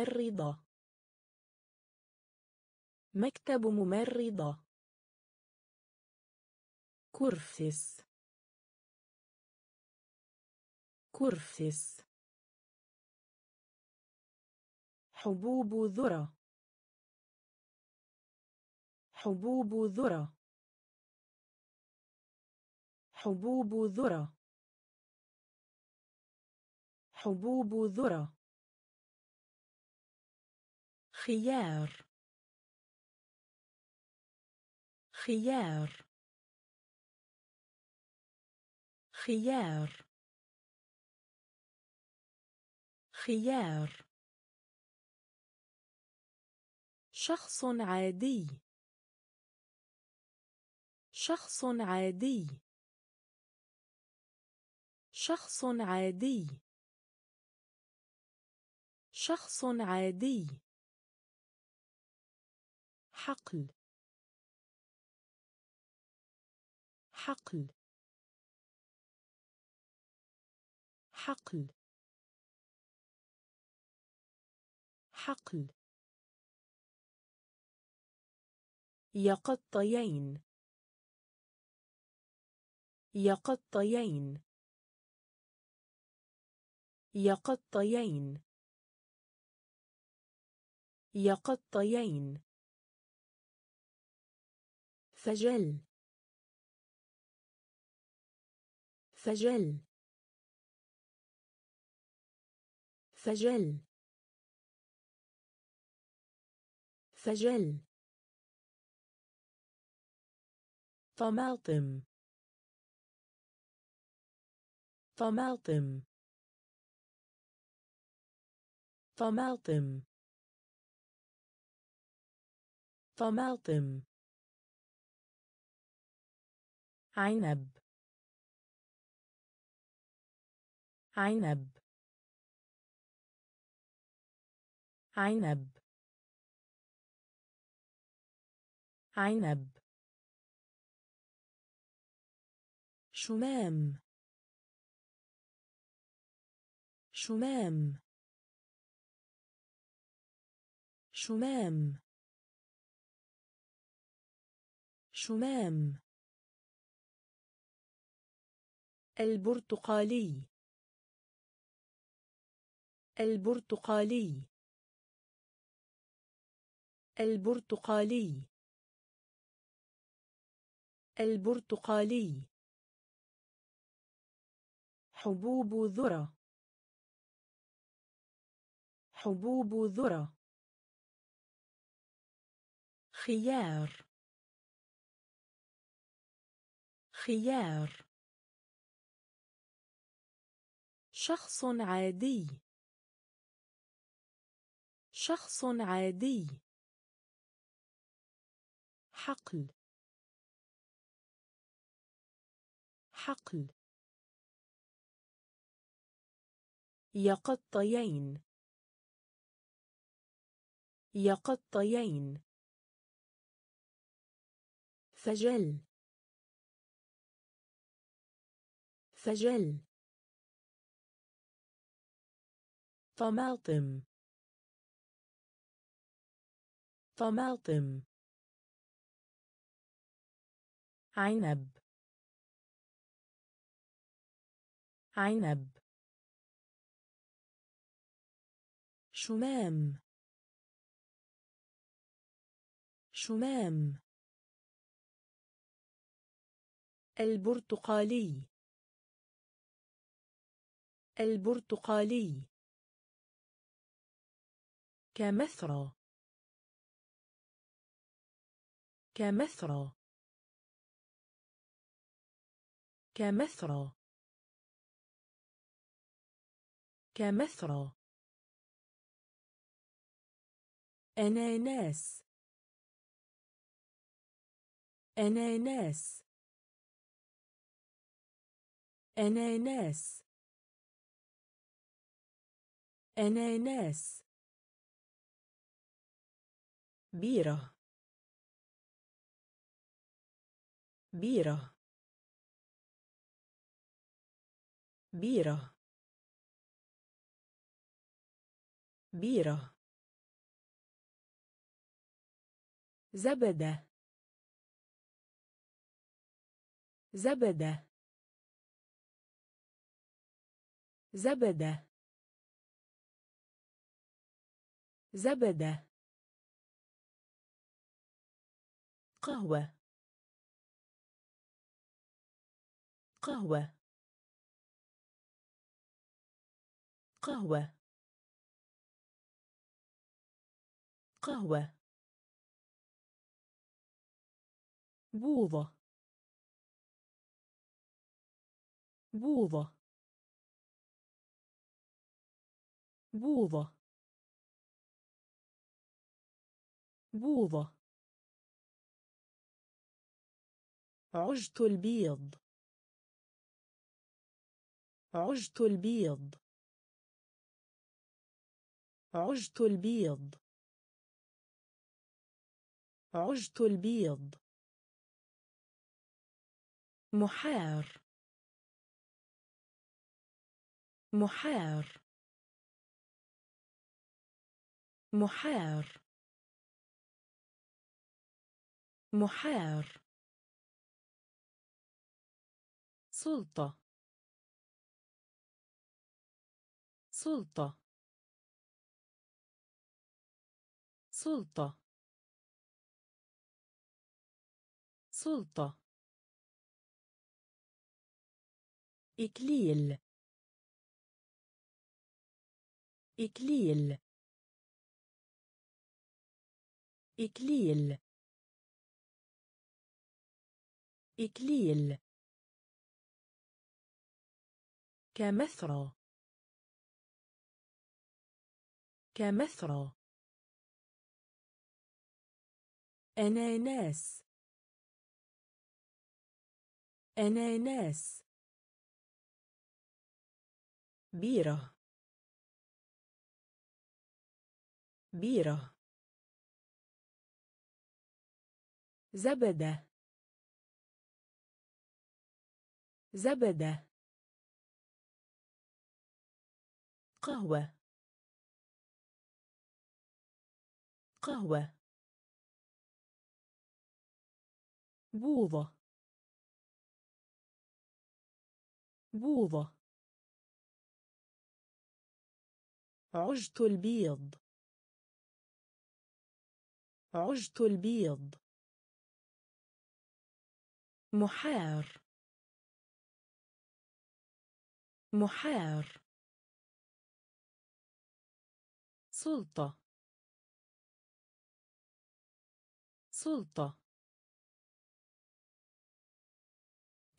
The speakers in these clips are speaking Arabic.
الرضا مكتب ممرضة كرفس كرفس حبوب ذرة حبوب ذرة حبوب ذرة حبوب ذرة خيار خيار خيار خيار شخص عادي شخص عادي شخص عادي شخص عادي حقل حقل حقل حقل يقطيين يقطيين يقطيين يقطيين فجل فجل فجل فجل طماطم طماطم طماطم طماطم عنب عنب عنب عنب شمام شمام شمام شمام البرتقالي البرتقالي البرتقالي البرتقالي حبوب ذرة حبوب ذرة خيار خيار شخص عادي شخص عادي حقل حقل يقطيين يقطيين فجل فجل طماطم طماطم عنب عنب شمام شمام البرتقالي البرتقالي كمثرى كمثرى كمثرى كمثرى أناناس أناناس أناناس أناناس بيرة بيرة بيرة بيرة زبدة زبدة زبدة زبدة قهوة قهوة قهوة قهوة بوضة بوضة بوضة بوضة عجت البيض عجت البيض عجت البيض عجت البيض محار محار محار محار سلطة سلطة سلطة سلطة إكليل إكليل إكليل إكليل كمثرى كمثرى أناناس أناناس بيرة بيرة زبدة زبدة قهوة قهوة بوضة بوضة عجت البيض عجت البيض محار محار سلطة سلطة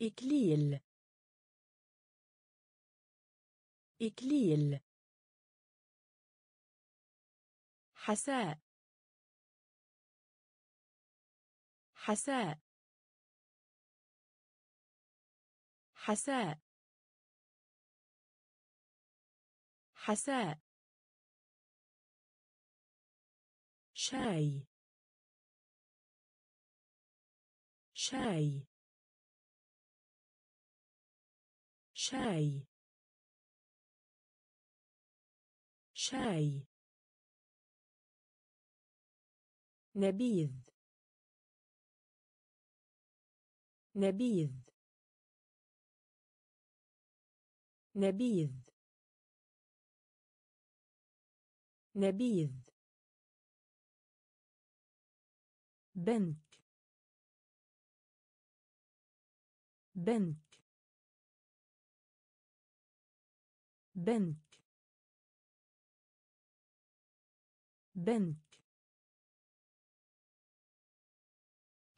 إكليل إكليل حساء حساء حساء حساء شاي شاي شاي شاي نبيذ نبيذ نبيذ نبيذ بنك بنك بنك بنك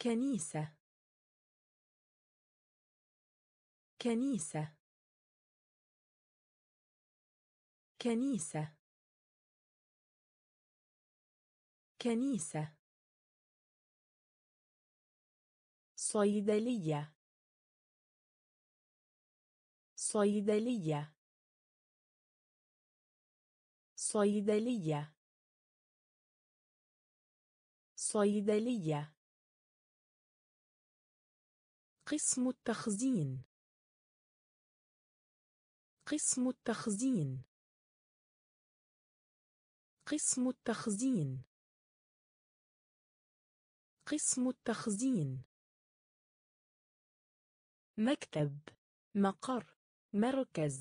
كنيسة كنيسة كنيسة كنيسة صيدلية صيدلية صيدلية صيدلية قسم التخزين قسم التخزين قسم التخزين قسم التخزين مكتب مقر مركز